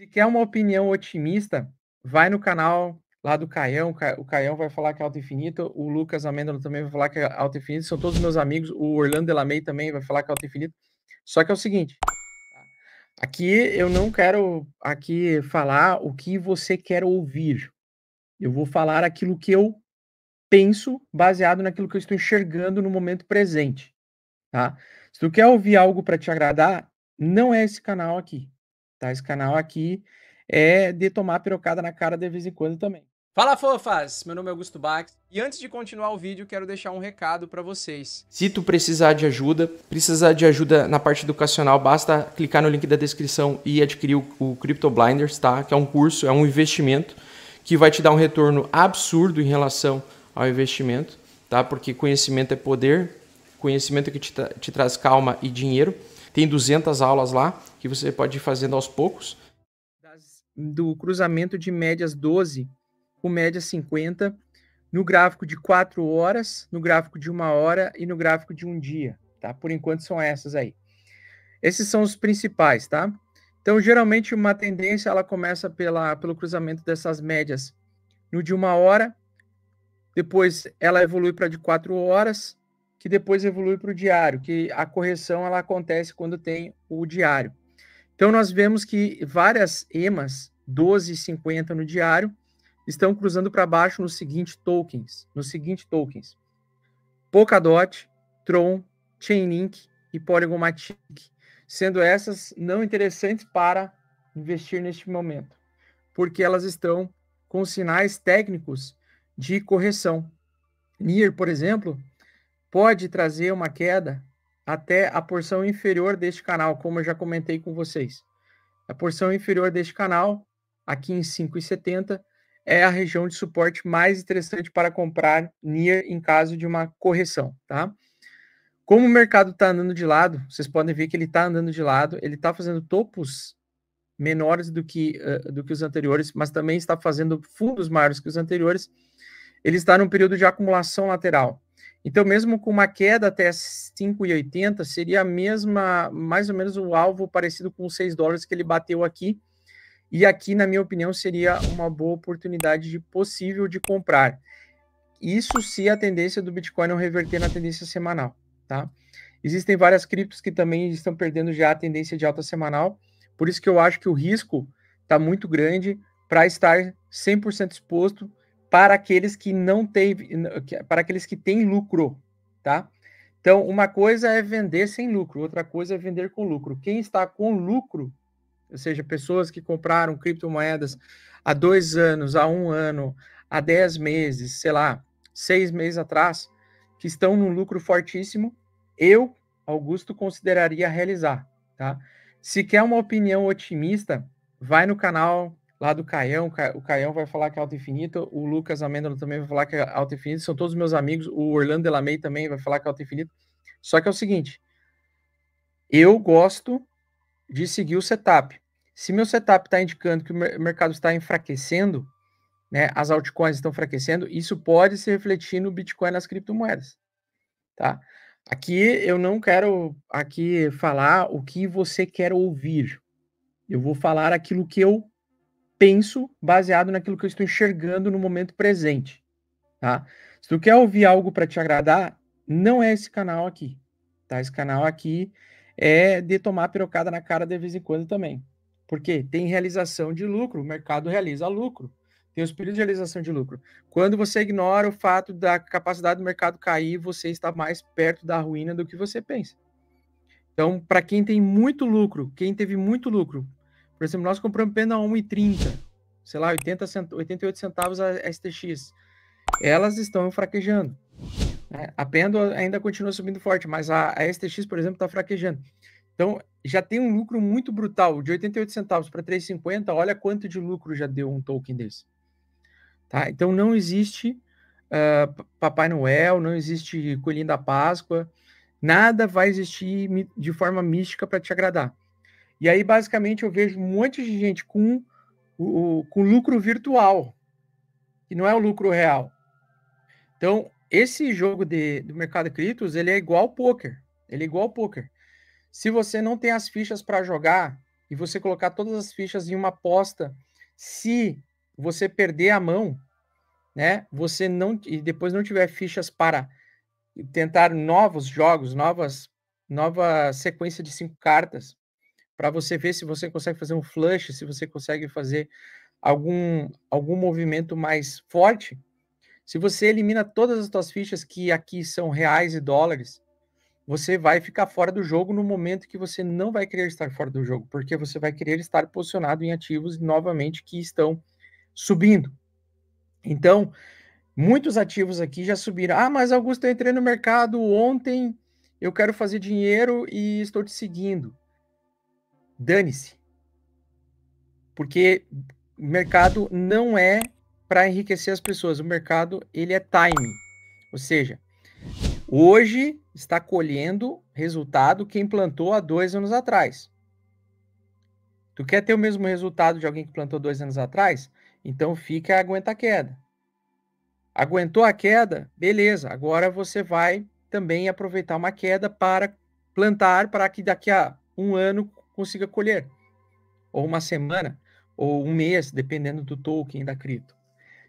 Se quer uma opinião otimista, vai no canal lá do Caião. O Caião vai falar que é Alto Infinito. O Lucas Amêndola também vai falar que é Alto Infinito. São todos meus amigos. O Orlando Delamey também vai falar que é Alto Infinito. Só que é o seguinte. Tá, aqui eu não quero aqui falar o que você quer ouvir. Eu vou falar aquilo que eu penso baseado naquilo que eu estou enxergando no momento presente, tá? Se tu quer ouvir algo para te agradar, não é esse canal aqui tá? Esse canal aqui é de tomar pirocada na cara de vez em quando também. Fala fofas, meu nome é Augusto Bax e antes de continuar o vídeo quero deixar um recado para vocês. Se tu precisar de ajuda, precisar de ajuda na parte educacional, basta clicar no link da descrição e adquirir o, Crypto Blinders, tá? Que é um curso, é um investimento que vai te dar um retorno absurdo em relação ao investimento, tá? Porque conhecimento é poder, conhecimento é que te, tra te traz calma e dinheiro. Tem 200 aulas lá que você pode ir fazendo aos poucos. Do cruzamento de médias 12 com média 50, no gráfico de 4 horas, no gráfico de 1 hora e no gráfico de um dia, tá? Por enquanto são essas aí. Esses são os principais, tá? Então, geralmente, uma tendência ela começa pela, pelo cruzamento dessas médias no de uma hora, depois ela evolui para de quatro horas, que depois evolui para o diário, que a correção ela acontece quando tem o diário. Então, nós vemos que várias EMAs, 12 e 50 no diário, estão cruzando para baixo nos seguintes tokens, nos seguintes tokens. Polkadot, Tron, Chainlink e Polygon Matic, sendo essas não interessantes para investir neste momento, porque elas estão com sinais técnicos de correção. NIR, por exemplo, pode trazer uma queda até a porção inferior deste canal, como eu já comentei com vocês. A porção inferior deste canal, aqui em 5,70, é a região de suporte mais interessante para comprar NIR em caso de uma correção, tá? Como o mercado está andando de lado, vocês podem ver que ele está andando de lado, ele está fazendo topos menores do que, uh, do que os anteriores, mas também está fazendo fundos maiores que os anteriores. Ele está num período de acumulação lateral. Então, mesmo com uma queda até 5,80, seria a mesma, mais ou menos o um alvo parecido com os 6 dólares que ele bateu aqui. E aqui, na minha opinião, seria uma boa oportunidade de possível de comprar. Isso se a tendência do Bitcoin não reverter na tendência semanal, tá? Existem várias criptos que também estão perdendo já a tendência de alta semanal. Por isso que eu acho que o risco está muito grande para estar 100% exposto para aqueles que não tem para aqueles que têm lucro, tá? Então, uma coisa é vender sem lucro, outra coisa é vender com lucro. Quem está com lucro, ou seja, pessoas que compraram criptomoedas há dois anos, há um ano, há dez meses, sei lá, seis meses atrás, que estão num lucro fortíssimo, eu, Augusto, consideraria realizar, tá? Se quer uma opinião otimista, vai no canal lá do Caião, o Caião vai falar que é alta infinito, o Lucas Amêndola também vai falar que é alta infinito, são todos meus amigos, o Orlando Delamey também vai falar que é alta infinito. Só que é o seguinte, eu gosto de seguir o setup. Se meu setup está indicando que o mercado está enfraquecendo, né, as altcoins estão enfraquecendo, isso pode se refletir no Bitcoin nas criptomoedas, tá? Aqui eu não quero aqui falar o que você quer ouvir. Eu vou falar aquilo que eu penso baseado naquilo que eu estou enxergando no momento presente, tá? Se tu quer ouvir algo para te agradar, não é esse canal aqui, tá? Esse canal aqui é de tomar pirocada na cara de vez em quando também. Porque tem realização de lucro, o mercado realiza lucro. Tem os períodos de realização de lucro. Quando você ignora o fato da capacidade do mercado cair, você está mais perto da ruína do que você pensa. Então, para quem tem muito lucro, quem teve muito lucro, por exemplo, nós compramos pena a 1,30, sei lá, 80 cent... 88 centavos a STX. Elas estão fraquejando. Né? A Pendo ainda continua subindo forte, mas a, a STX, por exemplo, está fraquejando. Então, já tem um lucro muito brutal, de 88 centavos para 3,50, olha quanto de lucro já deu um token desse. Tá? Então, não existe uh, Papai Noel, não existe Coelhinho da Páscoa, nada vai existir de forma mística para te agradar. E aí, basicamente, eu vejo um monte de gente com, o, com lucro virtual, que não é o lucro real. Então, esse jogo de, do mercado criptos, ele é igual ao poker. Ele é igual ao poker. Se você não tem as fichas para jogar e você colocar todas as fichas em uma aposta, se você perder a mão, né, você não e depois não tiver fichas para tentar novos jogos, novas nova sequência de cinco cartas, para você ver se você consegue fazer um flush, se você consegue fazer algum, algum movimento mais forte. Se você elimina todas as suas fichas que aqui são reais e dólares, você vai ficar fora do jogo no momento que você não vai querer estar fora do jogo, porque você vai querer estar posicionado em ativos novamente que estão subindo. Então, muitos ativos aqui já subiram. Ah, mas Augusto, eu entrei no mercado ontem, eu quero fazer dinheiro e estou te seguindo dane-se. Porque mercado não é para enriquecer as pessoas, o mercado ele é time. Ou seja, hoje está colhendo resultado quem plantou há dois anos atrás. Tu quer ter o mesmo resultado de alguém que plantou dois anos atrás? Então fica aguenta a queda. Aguentou a queda? Beleza, agora você vai também aproveitar uma queda para plantar para que daqui a um ano consiga colher, ou uma semana, ou um mês, dependendo do token da cripto.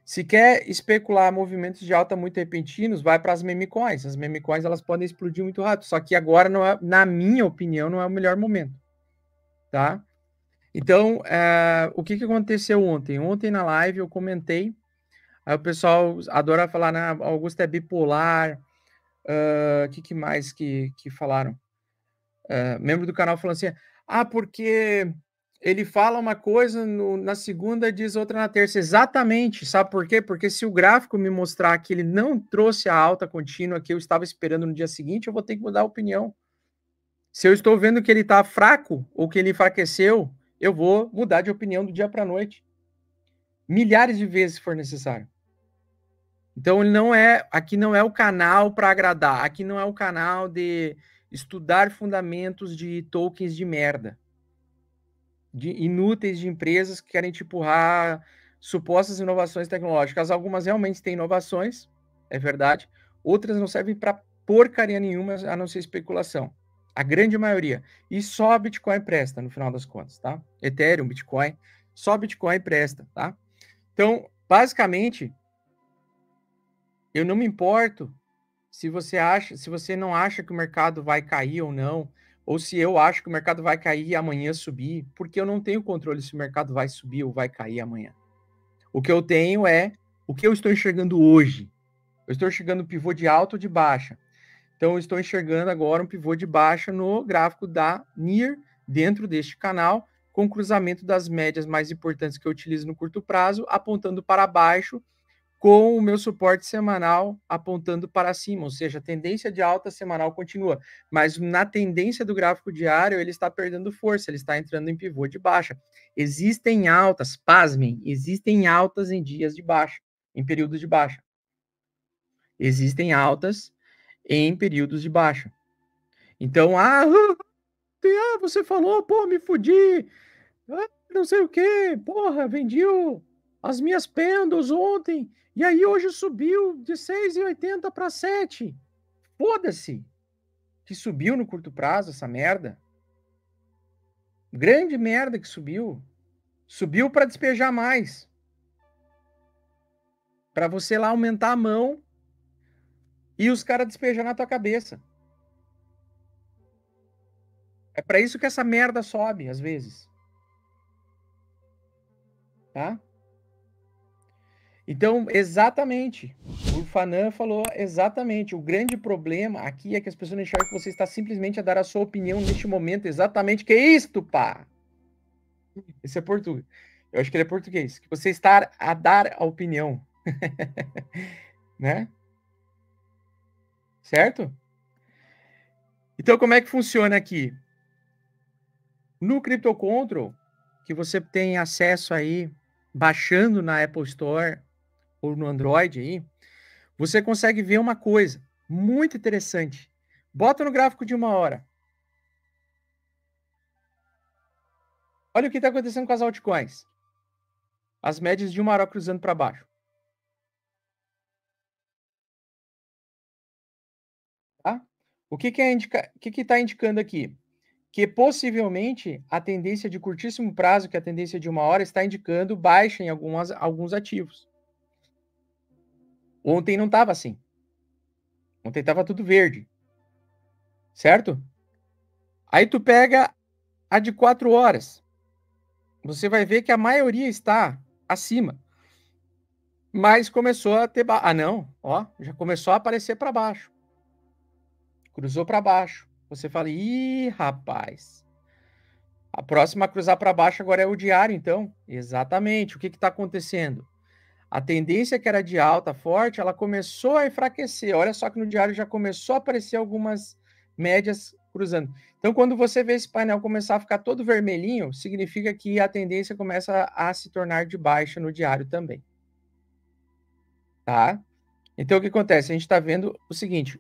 Se quer especular movimentos de alta muito repentinos, vai para as meme coins. As meme coins elas podem explodir muito rápido, só que agora não é, na minha opinião, não é o melhor momento, tá? Então, é, o que, que aconteceu ontem? Ontem na live eu comentei, aí o pessoal adora falar, né, Augusto é bipolar, ah, o uh, que, que mais que, que falaram? Uh, membro do canal falou assim: ah, porque ele fala uma coisa, no, na segunda diz outra na terça. Exatamente. Sabe por quê? Porque se o gráfico me mostrar que ele não trouxe a alta contínua que eu estava esperando no dia seguinte, eu vou ter que mudar a opinião. Se eu estou vendo que ele está fraco ou que ele enfraqueceu, eu vou mudar de opinião do dia para a noite. Milhares de vezes se for necessário. Então ele não é, aqui não é o canal para agradar, aqui não é o canal de estudar fundamentos de tokens de merda, de inúteis de empresas que querem te tipo, empurrar ah, supostas inovações tecnológicas. Algumas realmente têm inovações, é verdade, outras não servem para porcaria nenhuma a não ser especulação. A grande maioria. E só Bitcoin presta, no final das contas, tá? Ethereum, Bitcoin, só Bitcoin presta, tá? Então, basicamente, eu não me importo se você acha, se você não acha que o mercado vai cair ou não, ou se eu acho que o mercado vai cair e amanhã subir, porque eu não tenho controle se o mercado vai subir ou vai cair amanhã. O que eu tenho é o que eu estou enxergando hoje. Eu estou enxergando pivô de alta ou de baixa. Então, eu estou enxergando agora um pivô de baixa no gráfico da NIR, dentro deste canal, com cruzamento das médias mais importantes que eu utilizo no curto prazo, apontando para baixo com o meu suporte semanal apontando para cima, ou seja, a tendência de alta semanal continua, mas na tendência do gráfico diário ele está perdendo força, ele está entrando em pivô de baixa. Existem altas, pasmem, existem altas em dias de baixa, em períodos de baixa. Existem altas em períodos de baixa. Então, ah, ah você falou, pô, me fudi, ah, não sei o quê, porra, vendi o as minhas pêndulos ontem, e aí hoje subiu de 6,80 para 7. Foda-se que subiu no curto prazo essa merda. Grande merda que subiu. Subiu para despejar mais. Para você lá aumentar a mão e os caras despejar na tua cabeça. É para isso que essa merda sobe às vezes. Tá? Então, exatamente, o Fanan falou exatamente. O grande problema aqui é que as pessoas não enxergam que você está simplesmente a dar a sua opinião neste momento. Exatamente, que é isto, pá! Esse é português. Eu acho que ele é português. Que você está a dar a opinião. né? Certo? Então, como é que funciona aqui? No Crypto Control, que você tem acesso aí, baixando na Apple Store, ou no uhum. Android aí, você consegue ver uma coisa muito interessante. Bota no gráfico de uma hora. Olha o que está acontecendo com as altcoins. As médias de uma hora cruzando para baixo. Tá? O que está que é indica... que que tá indicando aqui? Que possivelmente a tendência de curtíssimo prazo, que é a tendência de uma hora, está indicando baixa em algumas, alguns ativos. Ontem não estava assim. Ontem estava tudo verde. Certo? Aí tu pega a de 4 horas. Você vai ver que a maioria está acima. Mas começou a ter. Ba... Ah, não. Ó, já começou a aparecer para baixo. Cruzou para baixo. Você fala, ih, rapaz. A próxima a cruzar para baixo agora é o diário, então. Exatamente. O que está acontecendo? A tendência que era de alta forte, ela começou a enfraquecer. Olha só que no diário já começou a aparecer algumas médias cruzando. Então, quando você vê esse painel começar a ficar todo vermelhinho, significa que a tendência começa a se tornar de baixa no diário também. Tá? Então, o que acontece? A gente está vendo o seguinte: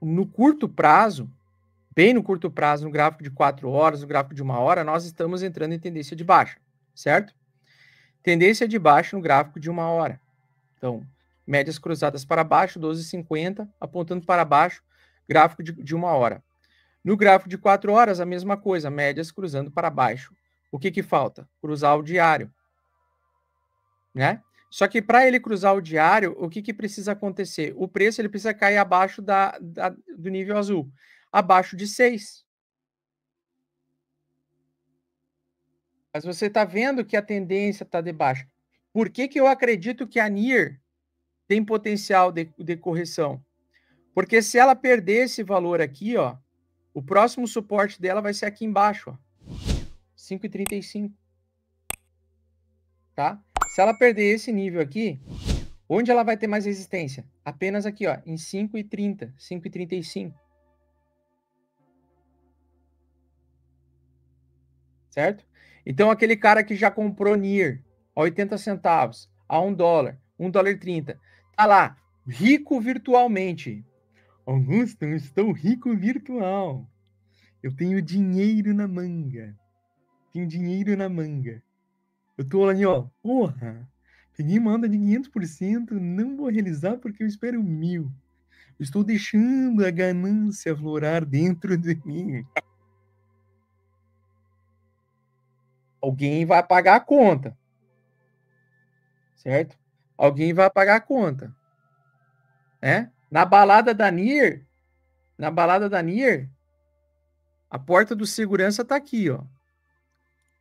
no curto prazo, bem no curto prazo, no gráfico de 4 horas, no gráfico de uma hora, nós estamos entrando em tendência de baixa, certo? Tendência de baixo no gráfico de uma hora. Então, médias cruzadas para baixo, 12,50, apontando para baixo, gráfico de, de uma hora. No gráfico de quatro horas, a mesma coisa, médias cruzando para baixo. O que, que falta? Cruzar o diário. Né? Só que para ele cruzar o diário, o que, que precisa acontecer? O preço ele precisa cair abaixo da, da do nível azul, abaixo de 6. Mas você está vendo que a tendência está de baixa. Por que, que eu acredito que a NIR tem potencial de, de correção? Porque se ela perder esse valor aqui, ó, o próximo suporte dela vai ser aqui embaixo, ó. 5,35. Tá? Se ela perder esse nível aqui, onde ela vai ter mais resistência? Apenas aqui, ó, em 5,30, 5,35. Certo? Então, aquele cara que já comprou NIR a 80 centavos, a 1 dólar, 1 dólar e 30, tá lá, rico virtualmente. Augusto, eu estou rico virtual. Eu tenho dinheiro na manga. Tenho dinheiro na manga. Eu tô lá, ó, porra, peguei uma onda de 500%, não vou realizar porque eu espero mil. estou deixando a ganância florar dentro de mim. Alguém vai pagar a conta. Certo? Alguém vai pagar a conta. Né? Na balada da Nir, na balada da Nir, a porta do segurança tá aqui, ó.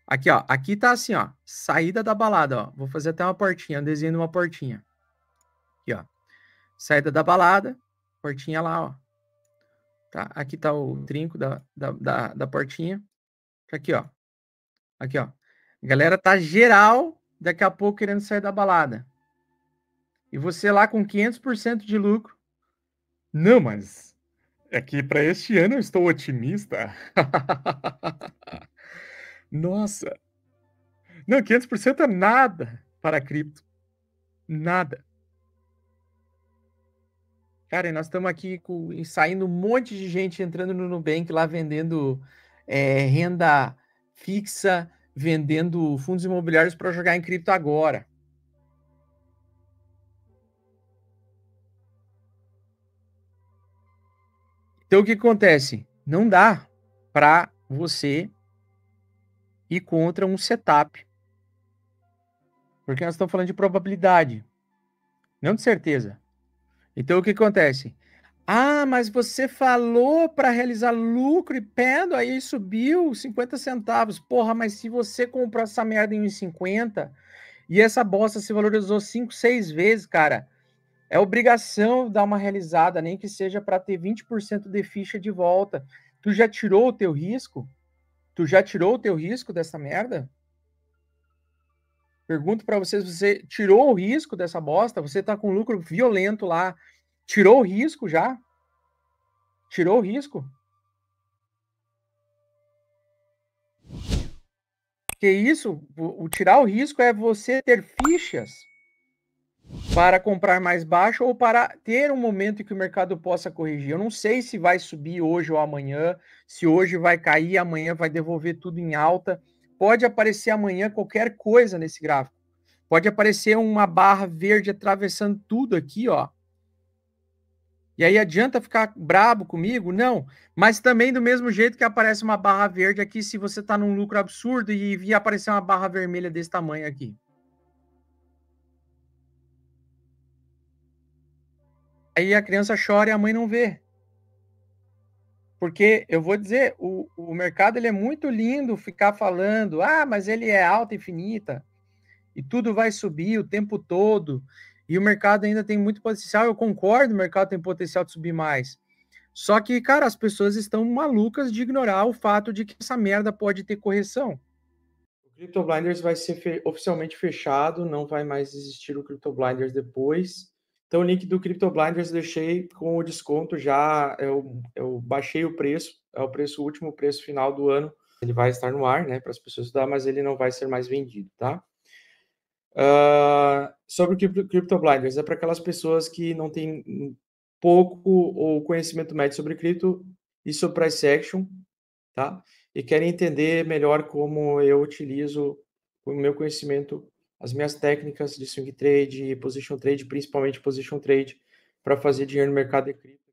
Aqui, ó. Aqui tá assim, ó. Saída da balada, ó. Vou fazer até uma portinha, um desenho de uma portinha. Aqui, ó. Saída da balada, portinha lá, ó. Tá? Aqui tá o trinco da, da, da, da portinha. Tá aqui, ó. Aqui, ó. A galera tá geral daqui a pouco querendo sair da balada. E você lá com 500% de lucro. Não, mas é que para este ano eu estou otimista. Nossa. Não, 500% é nada para a cripto. Nada. Cara, e nós estamos aqui com, saindo um monte de gente entrando no Nubank lá vendendo é, renda fixa vendendo fundos imobiliários para jogar em cripto agora. Então o que acontece? Não dá para você ir contra um setup. Porque nós estamos falando de probabilidade, não de certeza. Então o que acontece? Ah, mas você falou para realizar lucro e pendo aí subiu 50 centavos. Porra, mas se você comprou essa merda em 1,50 e essa bosta se valorizou 5, 6 vezes, cara, é obrigação dar uma realizada, nem que seja para ter 20% de ficha de volta. Tu já tirou o teu risco? Tu já tirou o teu risco dessa merda? Pergunto para vocês, você tirou o risco dessa bosta? Você tá com lucro violento lá, Tirou o risco já? Tirou o risco? Que isso, o tirar o risco é você ter fichas para comprar mais baixo ou para ter um momento que o mercado possa corrigir. Eu não sei se vai subir hoje ou amanhã, se hoje vai cair, amanhã vai devolver tudo em alta. Pode aparecer amanhã qualquer coisa nesse gráfico. Pode aparecer uma barra verde atravessando tudo aqui, ó. E aí adianta ficar brabo comigo? Não. Mas também do mesmo jeito que aparece uma barra verde aqui, se você está num lucro absurdo e vir aparecer uma barra vermelha desse tamanho aqui. Aí a criança chora e a mãe não vê. Porque eu vou dizer, o, o mercado ele é muito lindo ficar falando, ah, mas ele é alta e infinita e tudo vai subir o tempo todo e o mercado ainda tem muito potencial, eu concordo, o mercado tem potencial de subir mais. Só que, cara, as pessoas estão malucas de ignorar o fato de que essa merda pode ter correção. O Crypto Blinders vai ser fe oficialmente fechado, não vai mais existir o Crypto Blinders depois. Então, o link do Crypto Blinders deixei com o desconto já. Eu, é eu é baixei o preço, é o preço o último preço final do ano. Ele vai estar no ar, né, para as pessoas estudar, mas ele não vai ser mais vendido, tá? Uh, sobre o crypto, Blinders, é para aquelas pessoas que não têm pouco ou conhecimento médio sobre cripto e sobre é price action, tá? E querem entender melhor como eu utilizo o meu conhecimento, as minhas técnicas de swing trade, position trade, principalmente position trade, para fazer dinheiro no mercado de cripto